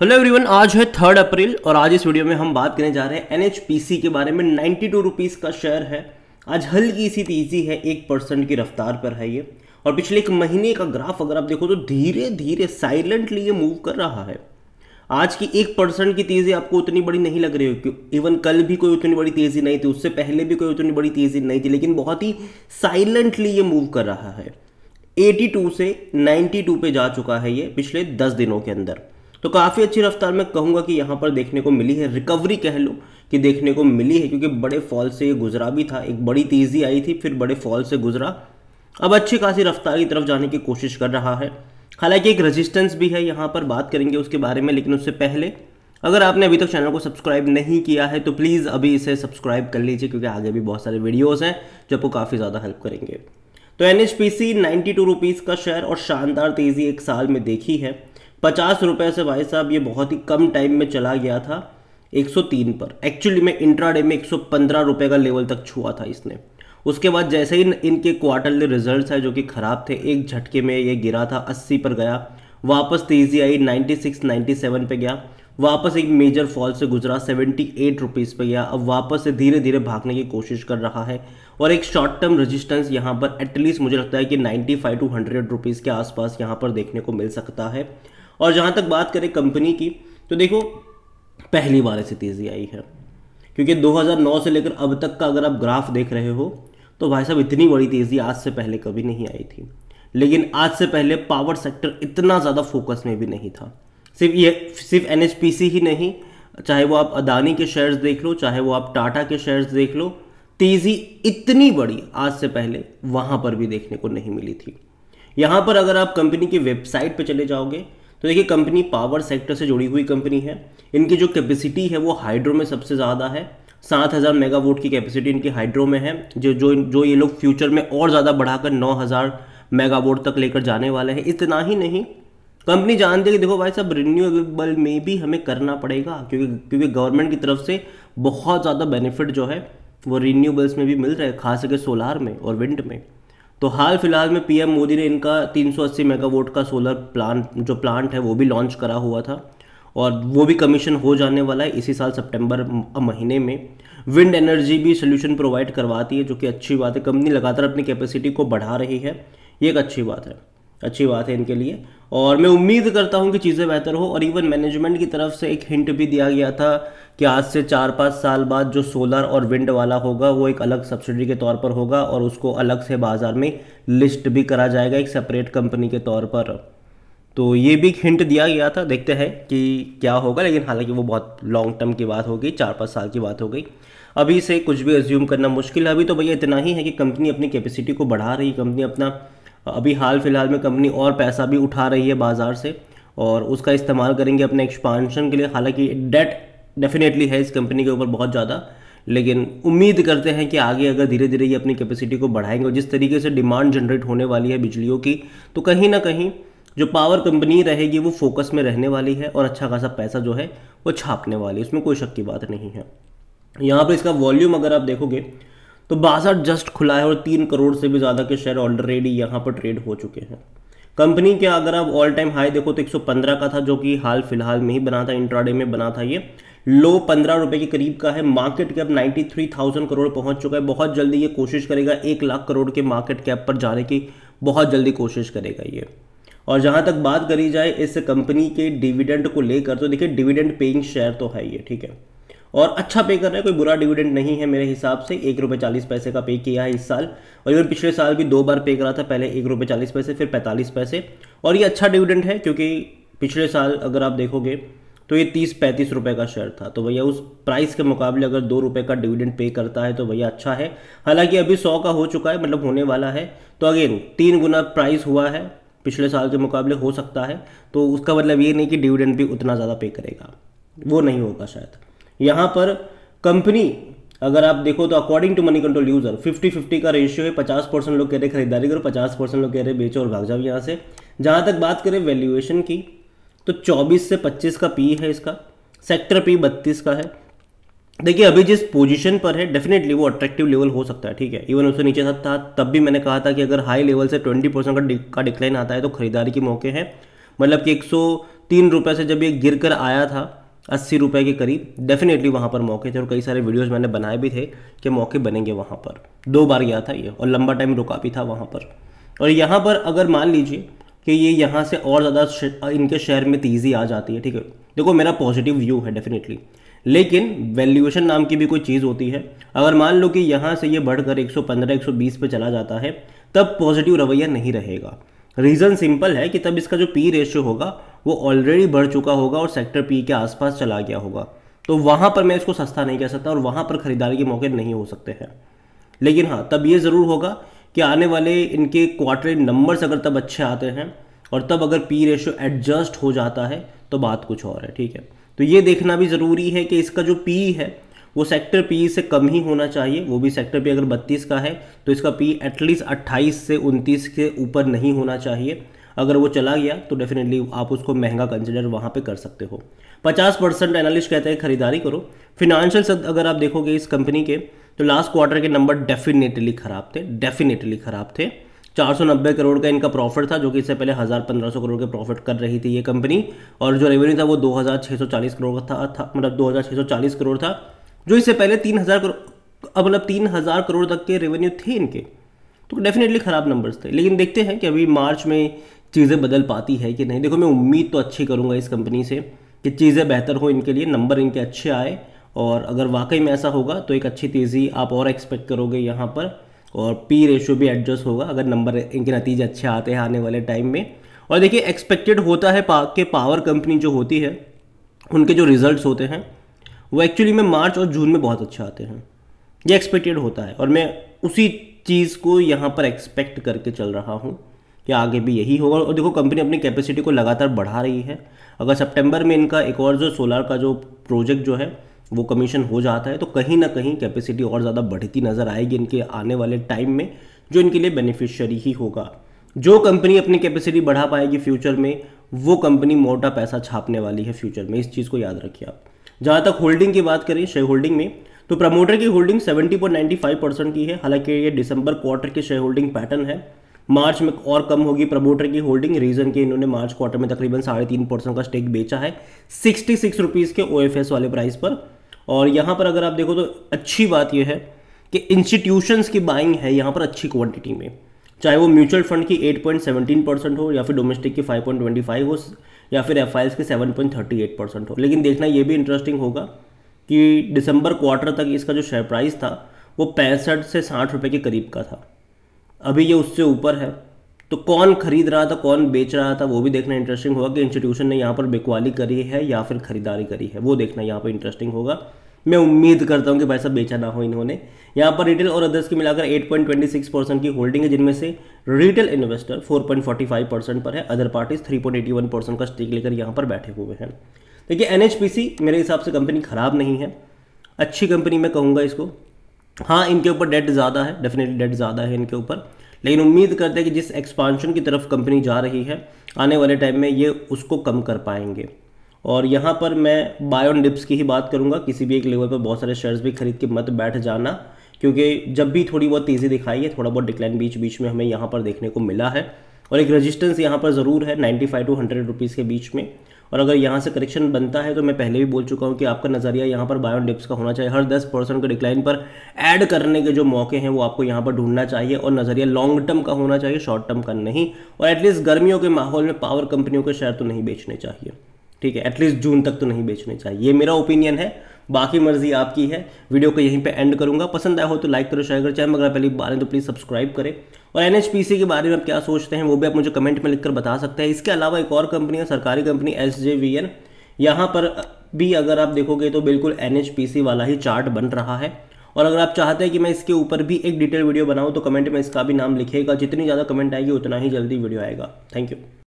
hello everyone आज है third April और आज इस वीडियो में हम बात करने जा रहे हैं एन के बारे में नाइन्टी टू रुपीज़ का शेयर है आज हल्की सी तेजी है एक परसेंट की रफ्तार पर है ये और पिछले एक महीने का ग्राफ अगर आप देखो तो धीरे धीरे साइलेंटली ये मूव कर रहा है आज की एक परसेंट की तेज़ी आपको उतनी बड़ी नहीं लग रही होगी इवन कल भी कोई उतनी बड़ी तेज़ी नहीं थी उससे पहले भी कोई उतनी बड़ी तेज़ी नहीं थी लेकिन बहुत ही साइलेंटली ये मूव कर रहा है 82 से 92 पे जा चुका है ये पिछले 10 दिनों के अंदर तो काफ़ी अच्छी रफ्तार मैं कहूँगा कि यहाँ पर देखने को मिली है रिकवरी कह लो कि देखने को मिली है क्योंकि बड़े फॉल से ये गुजरा भी था एक बड़ी तेज़ी आई थी फिर बड़े फॉल से गुजरा अब अच्छी खासी रफ्तार की तरफ जाने की कोशिश कर रहा है हालांकि एक रेजिस्टेंस भी है यहाँ पर बात करेंगे उसके बारे में लेकिन उससे पहले अगर आपने अभी तक तो चैनल को सब्सक्राइब नहीं किया है तो प्लीज़ अभी इसे सब्सक्राइब कर लीजिए क्योंकि आगे भी बहुत सारे वीडियोज़ हैं जो आपको काफ़ी ज़्यादा हेल्प करेंगे तो एन एच का शेयर और शानदार तेज़ी एक साल में देखी है पचास रुपए से भाई साहब ये बहुत ही कम टाइम में चला गया था 103 पर एक्चुअली में इंट्राडे में 115 रुपए का लेवल तक छुआ था इसने उसके बाद जैसे ही इनके क्वार्टरली रिजल्ट्स है जो कि ख़राब थे एक झटके में ये गिरा था 80 पर गया वापस तेज़ी आई 96 97 पे गया वापस एक मेजर फॉल से गुजरा सेवेंटी एट रुपीज़ गया अब वापस से धीरे धीरे भागने की कोशिश कर रहा है और एक शॉर्ट टर्म रेजिस्टेंस यहाँ पर एटलीस्ट मुझे लगता है कि 95 टू हंड्रेड रुपीज़ के आसपास यहाँ पर देखने को मिल सकता है और जहाँ तक बात करें कंपनी की तो देखो पहली बार ऐसी तेज़ी आई है क्योंकि 2009 से लेकर अब तक का अगर आप ग्राफ देख रहे हो तो भाई साहब इतनी बड़ी तेज़ी आज से पहले कभी नहीं आई थी लेकिन आज से पहले पावर सेक्टर इतना ज़्यादा फोकस में भी नहीं था सिर्फ ये सिर्फ एन ही नहीं चाहे वो आप अदानी के शेयर्स देख लो चाहे वो आप टाटा के शेयर्स देख लो तेज़ी इतनी बड़ी आज से पहले वहाँ पर भी देखने को नहीं मिली थी यहाँ पर अगर आप कंपनी की वेबसाइट पर चले जाओगे तो देखिए कंपनी पावर सेक्टर से जुड़ी हुई कंपनी है इनकी जो कैपेसिटी है वो हाइड्रो में सबसे ज़्यादा है सात हज़ार मेगावोट की कैपेसिटी इनकी हाइड्रो में है जो जो जो ये लोग फ्यूचर में और ज़्यादा बढ़ाकर नौ हज़ार मेगावोट तक लेकर जाने वाले हैं इतना ही नहीं कंपनी जानती है कि देखो भाई साहब रिन्यूएबल में भी हमें करना पड़ेगा क्योंकि क्योंकि गवर्नमेंट की तरफ से बहुत ज़्यादा बेनिफिट जो है वो रिन्यूएबल्स में भी मिल रहा है खास करके सोलार में और विंड में तो हाल फिलहाल में पीएम मोदी ने इनका 380 मेगावाट का सोलर प्लांट जो प्लांट है वो भी लॉन्च करा हुआ था और वो भी कमीशन हो जाने वाला है इसी साल सितंबर महीने में विंड एनर्जी भी सोल्यूशन प्रोवाइड करवाती है जो कि अच्छी बात है कंपनी लगातार अपनी कैपेसिटी को बढ़ा रही है ये एक अच्छी बात है अच्छी बात है इनके लिए और मैं उम्मीद करता हूँ कि चीज़ें बेहतर हो और इवन मैनेजमेंट की तरफ से एक हिंट भी दिया गया था कि आज से चार पाँच साल बाद जो सोलर और विंड वाला होगा वो एक अलग सब्सिडी के तौर पर होगा और उसको अलग से बाज़ार में लिस्ट भी करा जाएगा एक सेपरेट कंपनी के तौर पर तो ये भी एक हिंट दिया गया था देखते हैं कि क्या होगा लेकिन हालांकि वो बहुत लॉन्ग टर्म की बात हो गई चार पाँच साल की बात हो गई अभी से कुछ भी एज्यूम करना मुश्किल है अभी तो भैया इतना ही है कि कंपनी अपनी कैपेसिटी को बढ़ा रही कंपनी अपना अभी हाल फिलहाल में कंपनी और पैसा भी उठा रही है बाज़ार से और उसका इस्तेमाल करेंगे अपने एक्सपांशन के लिए हालांकि डेट डेफिनेटली है इस कंपनी के ऊपर बहुत ज़्यादा लेकिन उम्मीद करते हैं कि आगे अगर धीरे धीरे ये अपनी कैपेसिटी को बढ़ाएंगे और जिस तरीके से डिमांड जनरेट होने वाली है बिजलियों की तो कहीं ना कहीं जो पावर कंपनी रहेगी वो फोकस में रहने वाली है और अच्छा खासा पैसा जो है वो छापने वाली है उसमें कोई शक की बात नहीं है यहाँ पर इसका वॉल्यूम अगर आप देखोगे तो बाजार जस्ट खुला है और तीन करोड़ से भी ज़्यादा के शेयर ऑलरेडी यहाँ पर ट्रेड हो चुके हैं कंपनी के अगर आप ऑल टाइम हाई देखो तो 115 का था जो कि हाल फिलहाल में ही बना था इंट्राडे में बना था ये लो पंद्रह रुपए के करीब का है मार्केट कैप 93,000 करोड़ पहुंच चुका है बहुत जल्दी ये कोशिश करेगा एक लाख करोड़ के मार्केट कैप पर जाने की बहुत जल्दी कोशिश करेगा ये और जहां तक बात करी जाए इस कंपनी के डिविडेंड को लेकर तो देखिए डिविडेंड पेइंग शेयर तो है ये ठीक है और अच्छा पे कर रहा है कोई बुरा डिविडेंड नहीं है मेरे हिसाब से एक रुपये चालीस पैसे का पे किया है इस साल और इवन पिछले साल भी दो बार पे करा था पहले एक रुपये चालीस पैसे फिर पैंतालीस पैसे और ये अच्छा डिविडेंड है क्योंकि पिछले साल अगर आप देखोगे तो ये तीस पैंतीस रुपये का शेयर था तो भैया उस प्राइस के मुकाबले अगर दो रुपये का डिविडेंड पे करता है तो भैया अच्छा है हालांकि अभी सौ का हो चुका है मतलब होने वाला है तो अगेन तीन गुना प्राइस हुआ है पिछले साल के मुकाबले हो सकता है तो उसका मतलब ये नहीं कि डिविडेंड भी उतना ज़्यादा पे करेगा वो नहीं होगा शायद यहाँ पर कंपनी अगर आप देखो तो according to Moneycontrol user 50 50 का रेशियो है 50 परसेंट लोग कह रहे खरीदारी करो 50 परसेंट लोग कह रहे बेचो और भाग जाओ यहाँ से जहाँ तक बात करें वैल्यूएशन की तो 24 से 25 का पी है इसका सेक्टर पी 32 का है देखिए अभी जिस पोजीशन पर है डेफिनेटली वो अट्रैक्टिव लेवल हो सकता है ठीक है इवन उससे नीचे था तब भी मैंने कहा था कि अगर हाई लेवल से ट्वेंटी परसेंट का का डिक्लाइन आता है तो खरीदारी के मौके हैं मतलब कि एक सौ से जब ये गिर कर आया था अस्सी रुपये के करीब डेफिनेटली वहाँ पर मौके थे और कई सारे वीडियोस मैंने बनाए भी थे कि मौके बनेंगे वहाँ पर दो बार गया था ये और लंबा टाइम रुका भी था वहाँ पर और यहाँ पर अगर मान लीजिए कि ये यहाँ से और ज़्यादा इनके शेयर में तेज़ी आ जाती है ठीक है देखो मेरा पॉजिटिव व्यू है डेफिनेटली लेकिन वैल्यूएशन नाम की भी कोई चीज़ होती है अगर मान लो कि यहाँ से ये बढ़कर 115 120 पे चला जाता है तब पॉजिटिव रवैया नहीं रहेगा रीज़न सिंपल है कि तब इसका जो पी रेशियो होगा वो ऑलरेडी बढ़ चुका होगा और सेक्टर पी के आसपास चला गया होगा तो वहाँ पर मैं इसको सस्ता नहीं कह सकता और वहाँ पर ख़रीदारी के मौके नहीं हो सकते हैं लेकिन हाँ तब ये ज़रूर होगा कि आने वाले इनके क्वार्टर नंबर्स अगर तब अच्छे आते हैं और तब अगर पी रेशो एडजस्ट हो जाता है तो बात कुछ और है ठीक है तो ये देखना भी ज़रूरी है कि इसका जो पी है वो सेक्टर पी से कम ही होना चाहिए वो भी सेक्टर पी अगर 32 का है तो इसका पी एटलीस्ट 28 से 29 के ऊपर नहीं होना चाहिए अगर वो चला गया तो डेफिनेटली आप उसको महंगा कंसिडर वहाँ पर कर सकते हो पचास परसेंट एनालिस्ट कहते हैं खरीदारी करो फिनेंशियल अगर आप देखोगे इस कंपनी के तो लास्ट क्वार्टर के नंबर डेफिनेटली खराब थे डेफिनेटली खराब थे 490 करोड़ का इनका प्रॉफिट था जो कि इससे पहले हज़ार पंद्रह सौ करोड़ के प्रॉफिट कर रही थी ये कंपनी और जो रेवेन्यू था वो 2640 करोड़ का था, था मतलब 2640 करोड़ था जो इससे पहले 3000 करोड़ मतलब तीन हज़ार करोड़ तक के रेवेन्यू थे इनके तो डेफिनेटली ख़राब नंबर्स थे लेकिन देखते हैं कि अभी मार्च में चीज़ें बदल पाती है कि नहीं देखो मैं उम्मीद तो अच्छी करूँगा इस कंपनी से कि चीज़ें बेहतर हो इनके लिए नंबर इनके अच्छे आए और अगर वाकई में ऐसा होगा तो एक अच्छी तेज़ी आप और एक्सपेक्ट करोगे यहाँ पर और पी रेशो भी एडजस्ट होगा अगर नंबर इनके नतीजे अच्छे आते हैं आने वाले टाइम में और देखिए एक्सपेक्टेड होता है पा, के पावर कंपनी जो होती है उनके जो रिजल्ट्स होते हैं वो एक्चुअली में मार्च और जून में बहुत अच्छे आते हैं ये एक्सपेक्टेड होता है और मैं उसी चीज़ को यहाँ पर एक्सपेक्ट करके चल रहा हूँ कि आगे भी यही होगा और देखो कंपनी अपनी कैपेसिटी को लगातार बढ़ा रही है अगर सितंबर में इनका एक और जो सोलार का जो प्रोजेक्ट जो है वो कमीशन हो जाता है तो कहीं ना कहीं कैपेसिटी और ज़्यादा बढ़ती नज़र आएगी इनके आने वाले टाइम में जो इनके लिए बेनिफिशरी ही होगा जो कंपनी अपनी कैपेसिटी बढ़ा पाएगी फ्यूचर में वो कंपनी मोटा पैसा छापने वाली है फ्यूचर में इस चीज़ को याद रखिए आप जहाँ तक होल्डिंग की बात करें शेयर होल्डिंग में तो प्रमोटर की होल्डिंग सेवेंटी परसेंट की है हालांकि ये दिसंबर क्वार्टर की शेयर होल्डिंग पैटर्न है मार्च में और कम होगी प्रमोटर की होल्डिंग रीजन के इन्होंने मार्च क्वार्टर में तकरीबन साढ़े तीन परसेंट का स्टेक बेचा है सिक्सटी सिक्स रुपीज़ के ओ एफ एस वाले प्राइस पर और यहाँ पर अगर आप देखो तो अच्छी बात यह है कि इंस्टीट्यूशंस की बाइंग है यहाँ पर अच्छी क्वांटिटी में चाहे वो म्यूचुअल फंड की 8.17 परसेंट हो या फिर डोमेस्टिक की फाइव हो या फिर F I thirty eight percent हो लेकिन देखना ये भी इंटरेस्टिंग होगा कि दिसंबर क्वार्टर तक इसका जो शेयर प्राइस था वो पैंसठ से साठ रुपये के करीब का था अभी ये उससे ऊपर है तो कौन खरीद रहा था कौन बेच रहा था वो भी देखना इंटरेस्टिंग होगा कि इंस्टीट्यूशन ने यहाँ पर बिकवाली करी है या फिर खरीदारी करी है वो देखना यहाँ पर इंटरेस्टिंग होगा मैं उम्मीद करता हूँ कि पैसा बेचा ना हो इन्होंने यहाँ पर रिटेल और अदर्स की मिलाकर 8.26 परसेंट की होल्डिंग है जिनमें से रिटेल इन्वेस्टर 4.45 परसेंट पर है अदर पार्टीज 3.81 परसेंट का स्टेक लेकर यहाँ पर बैठे हुए हैं देखिए एनएचपीसी मेरे हिसाब से कंपनी ख़राब नहीं है अच्छी कंपनी मैं कहूँगा इसको हाँ इनके ऊपर डेट ज़्यादा है डेफिनेटली डेट ज़्यादा है इनके ऊपर लेकिन उम्मीद करते हैं कि जिस एक्सपांशन की तरफ कंपनी जा रही है आने वाले टाइम में ये उसको कम कर पाएंगे और यहाँ पर मैं बायोन डिप्स की ही बात करूँगा किसी भी एक लेवल पर बहुत सारे शेयर्स भी खरीद के मत बैठ जाना क्योंकि जब भी थोड़ी बहुत तेज़ी दिखाई है थोड़ा बहुत डिक्लाइन बीच बीच में हमें यहाँ पर देखने को मिला है और एक रजिस्टेंस यहाँ पर ज़रूर है 95 टू हंड्रेड रुपीज़ के बीच में और अगर यहाँ से करेक्शन बनता है तो मैं पहले भी बोल चुका हूँ कि आपका नज़रिया यहाँ पर बायो डिप्स का होना चाहिए हर 10 परसेंट के डिक्लाइन पर ऐड करने के जो मौके हैं वो आपको यहाँ पर ढूंढना चाहिए और नज़रिया लॉन्ग टर्म का होना चाहिए शॉर्ट टर्म का नहीं और एटलीस्ट गर्मियों के माहौल में पावर कंपनियों के शेयर तो नहीं बेचने चाहिए ठीक है एटलीस्ट जून तक तो नहीं बेचने चाहिए ये मेरा ओपिनियन है बाकी मर्जी आपकी है वीडियो को यहीं पे एंड करूंगा पसंद आया हो तो लाइक करो शेयर करो चैनल मगर पहली बार है तो प्लीज़ सब्सक्राइब करें और एन के बारे में आप क्या सोचते हैं वो भी आप मुझे कमेंट में लिखकर बता सकते हैं इसके अलावा एक और कंपनी है सरकारी कंपनी एस जे यहाँ पर भी अगर आप देखोगे तो बिल्कुल एन वाला ही चार्ट बन रहा है और अगर आप चाहते हैं कि मैं इसके ऊपर भी एक डिटेल वीडियो बनाऊँ तो कमेंट में इसका भी नाम लिखेगा जितनी ज़्यादा कमेंट आएगी उतना ही जल्दी वीडियो आएगा थैंक यू